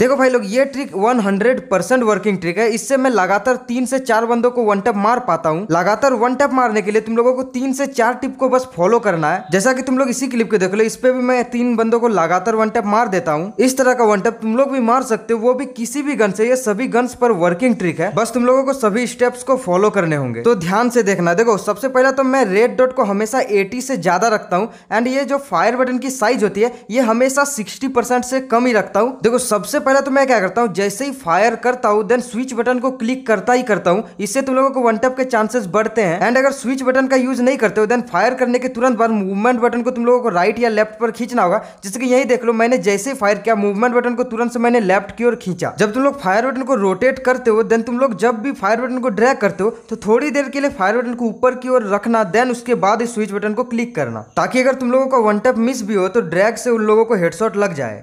देखो भाई लोग ये ट्रिक 100 परसेंट वर्किंग ट्रिक है इससे मैं लगातार तीन से चार बंदों को वन टैप मार पाता हूँ लगातार वन टैप मारने के लिए तुम लोगों को तीन से चार टिप को बस फॉलो करना है जैसा कि तुम लोग इसी क्लिप को देख लो इस पे भी मैं तीन बंदों को लगातार वन टैप मार देता हूँ इस तरह का वन टैप तुम लोग भी मार सकते हो वो भी किसी भी गन से ये सभी गन्स पर वर्किंग ट्रिक है बस तुम लोगों को सभी स्टेप्स को फॉलो करने होंगे तो ध्यान से देखना देखो सबसे पहला तो मैं रेड डॉट को हमेशा एटी से ज्यादा रखता हूँ एंड ये जो फायर बटन की साइज होती है ये हमेशा सिक्सटी से कम ही रखता हूँ देखो सबसे पहले तो मैं क्या करता हूँ जैसे ही फायर करता हूँ देन स्विच बटन को क्लिक करता ही करता हूँ इससे तुम लोगों को वन टैप के चांसेस बढ़ते हैं एंड अगर स्विच बटन का यूज नहीं करते हो देन फायर करने के तुरंत बाद मूवमेंट बटन को तुम लोगों को राइट या लेफ्ट पर खींचना होगा जैसे कि यही देख लो मैंने जैसे ही फायर किया मूवमेंट बटन को तुरंत से मैंने लेफ्ट की ओर खींचा जब तुम लोग फायर बटन को रोटेट करते हो देन तुम लोग जब भी फायर बटन को ड्रैग करते हो तो थोड़ी देर के लिए फायर बटन को ऊपर की ओर रखना देन उसके बाद स्विच बटन को क्लिक करना ताकि अगर तुम लोगों का वन टैप मिस भी हो तो ड्रैग से उन लोगों को हेडशॉट लग जाए